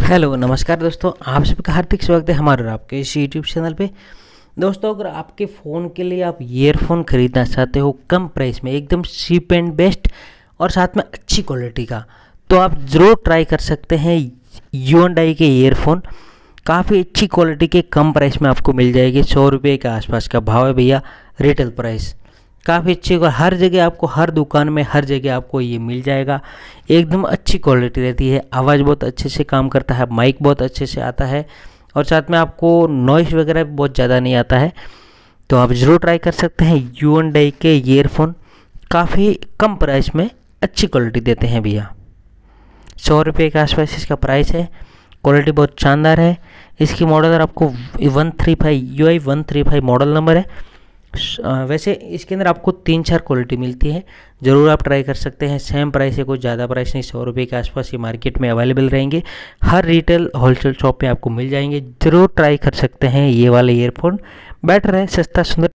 hello नमस्कार दोस्तों आप सबका हार्दिक स्वागत है हमारे आपके इस यूट्यूब चैनल पे दोस्तों अगर आपके फ़ोन के लिए आप ईयरफोन ख़रीदना चाहते हो कम प्राइस में एकदम चीप एंड बेस्ट और साथ में अच्छी क्वालिटी का तो आप ज़रूर ट्राई कर सकते हैं यूनडाई के ईयरफोन काफ़ी अच्छी क्वालिटी के कम प्राइस में आपको मिल जाएगी सौ रुपये के आसपास का भाव है भैया रिटेल प्राइस काफ़ी अच्छी और हर जगह आपको हर दुकान में हर जगह आपको ये मिल जाएगा एकदम अच्छी क्वालिटी रहती है आवाज़ बहुत अच्छे से काम करता है माइक बहुत अच्छे से आता है और साथ में आपको नॉइस वगैरह बहुत ज़्यादा नहीं आता है तो आप ज़रूर ट्राई कर सकते हैं यू एन डाई के ईयरफोन काफ़ी कम प्राइस में अच्छी क्वालिटी देते हैं भैया सौ रुपये के आसपास इसका प्राइस है क्वालिटी बहुत शानदार है इसकी मॉडल आपको one three five U I one three five model number है वैसे इसके अंदर आपको तीन चार क्वालिटी मिलती है ज़रूर आप ट्राई कर सकते हैं सेम प्राइस है कुछ ज़्यादा प्राइस नहीं सौ रुपये के आसपास ये मार्केट में अवेलेबल रहेंगे हर रिटेल होलसेल शॉप में आपको मिल जाएंगे ज़रूर ट्राई कर सकते हैं ये वाले ईयरफोन बेटर है सस्ता सुंदर